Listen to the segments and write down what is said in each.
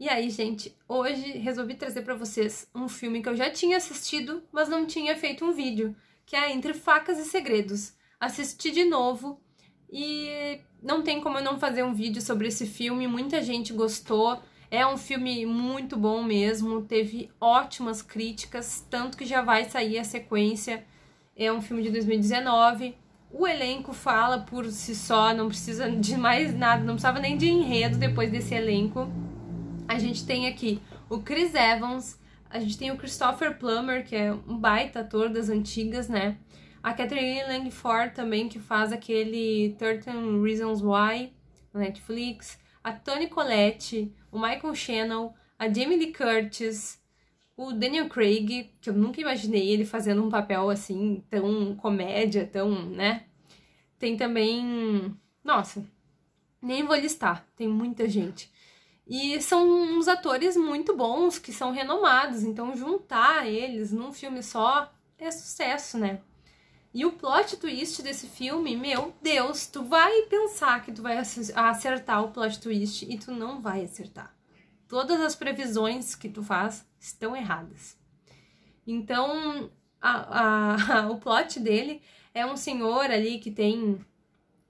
E aí, gente, hoje resolvi trazer para vocês um filme que eu já tinha assistido, mas não tinha feito um vídeo, que é Entre Facas e Segredos. Assisti de novo e não tem como eu não fazer um vídeo sobre esse filme, muita gente gostou. É um filme muito bom mesmo, teve ótimas críticas, tanto que já vai sair a sequência. É um filme de 2019. O elenco fala por si só, não precisa de mais nada, não precisava nem de enredo depois desse elenco a gente tem aqui o Chris Evans, a gente tem o Christopher Plummer, que é um baita ator das antigas, né? A Catherine Langford também, que faz aquele 13 Reasons Why na Netflix. A Toni Collette, o Michael Shannon, a Jamie Lee Curtis, o Daniel Craig, que eu nunca imaginei ele fazendo um papel assim, tão comédia, tão, né? Tem também. Nossa, nem vou listar, tem muita gente. E são uns atores muito bons, que são renomados, então juntar eles num filme só é sucesso, né? E o plot twist desse filme, meu Deus, tu vai pensar que tu vai acertar o plot twist e tu não vai acertar. Todas as previsões que tu faz estão erradas. Então, a, a, a, o plot dele é um senhor ali que tem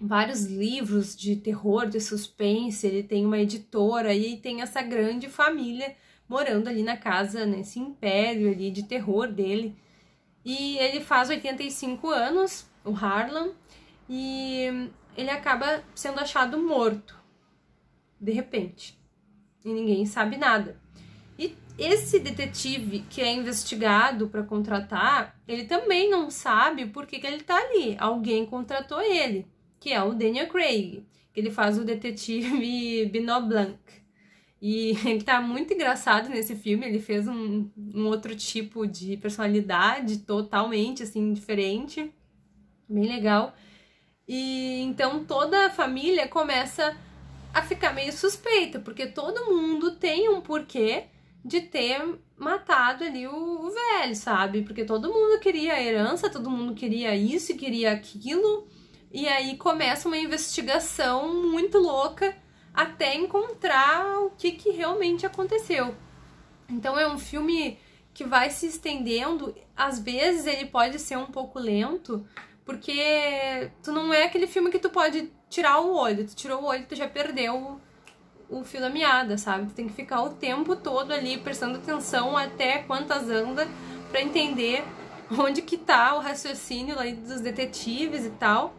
vários livros de terror, de suspense, ele tem uma editora e tem essa grande família morando ali na casa, nesse império ali de terror dele. E ele faz 85 anos, o Harlan, e ele acaba sendo achado morto de repente. E ninguém sabe nada. E esse detetive que é investigado para contratar, ele também não sabe por que, que ele está ali. Alguém contratou ele que é o Daniel Craig, que ele faz o detetive Binot Blanc. E ele tá muito engraçado nesse filme, ele fez um, um outro tipo de personalidade totalmente, assim, diferente. Bem legal. E então toda a família começa a ficar meio suspeita, porque todo mundo tem um porquê de ter matado ali o, o velho, sabe? Porque todo mundo queria a herança, todo mundo queria isso e queria aquilo. E aí começa uma investigação muito louca até encontrar o que, que realmente aconteceu. Então é um filme que vai se estendendo, às vezes ele pode ser um pouco lento, porque tu não é aquele filme que tu pode tirar o olho, tu tirou o olho, tu já perdeu o, o fio da meada, sabe? Tu tem que ficar o tempo todo ali prestando atenção até quantas anda para entender onde que tá o raciocínio ali dos detetives e tal.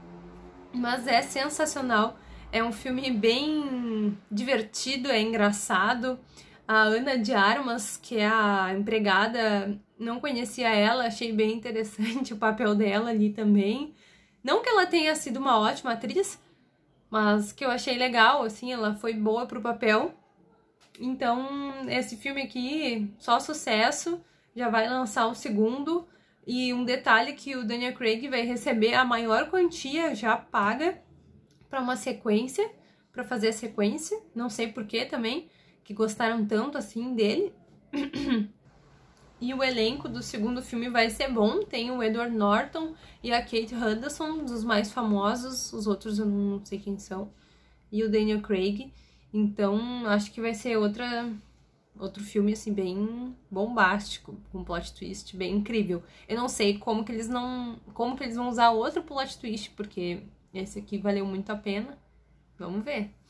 Mas é sensacional. É um filme bem divertido, é engraçado. A Ana de Armas, que é a empregada, não conhecia ela, achei bem interessante o papel dela ali também. Não que ela tenha sido uma ótima atriz, mas que eu achei legal, assim, ela foi boa pro papel. Então, esse filme aqui, só sucesso. Já vai lançar o segundo. E um detalhe que o Daniel Craig vai receber a maior quantia já paga para uma sequência, para fazer a sequência, não sei porquê também, que gostaram tanto assim dele. e o elenco do segundo filme vai ser bom, tem o Edward Norton e a Kate Hudson, um dos mais famosos, os outros eu não sei quem são, e o Daniel Craig. Então, acho que vai ser outra outro filme, assim, bem bombástico, com plot twist bem incrível. Eu não sei como que eles não. como que eles vão usar outro plot twist, porque esse aqui valeu muito a pena. Vamos ver.